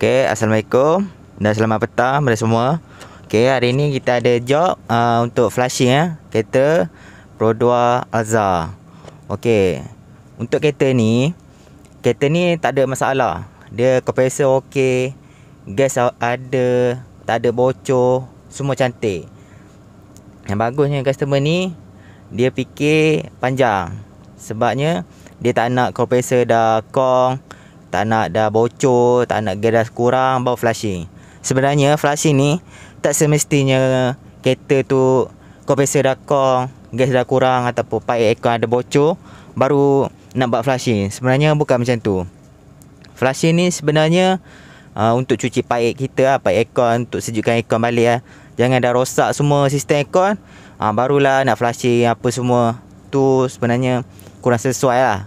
Okey, assalamualaikum dan selamat petang kepada semua. Okey, hari ini kita ada job uh, untuk flashing ya eh, kereta Produa Alza. Okey. Untuk kereta ni, kereta ni tak ada masalah. Dia compressor okey, gas ada, tak ada bocor, semua cantik. Yang bagusnya customer ni dia fikir panjang. Sebabnya dia tak nak compressor dah kong, tak nak dah bocor, tak nak geras kurang bawa flushing. Sebenarnya flushing ni tak semestinya kereta tu kompresor dah kong, gas dah kurang ataupun paip aircon ada bocor baru nak buat flushing. Sebenarnya bukan macam tu. Flushing ni sebenarnya uh, untuk cuci paip kita lah, paip aircon untuk sejukkan aircon balik lah. Jangan dah rosak semua sistem aircon, uh, barulah nak flushing apa semua tu sebenarnya kurang sesuai lah.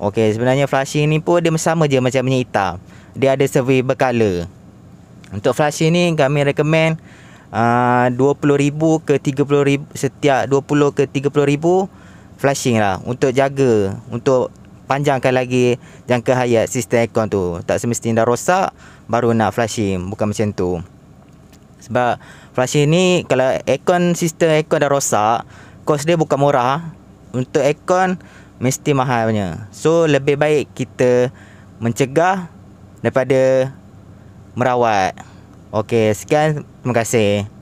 Okey, sebenarnya flashing ni pun dia sama je macam punya hitam. Dia ada survey berkala. Untuk flashing ni kami recommend uh, 20000 ke 30000 setiap 20 ke 30000 flashing lah untuk jaga untuk panjangkan lagi jangka hayat sistem aircon tu. Tak semestinya dah rosak baru nak flashing bukan macam tu. Sebab flashing ni kalau aircon sistem aircon dah rosak, kos dia bukan murah. Untuk aircon mesti mahalnya. So lebih baik kita mencegah daripada merawat. Okey, sekian terima kasih.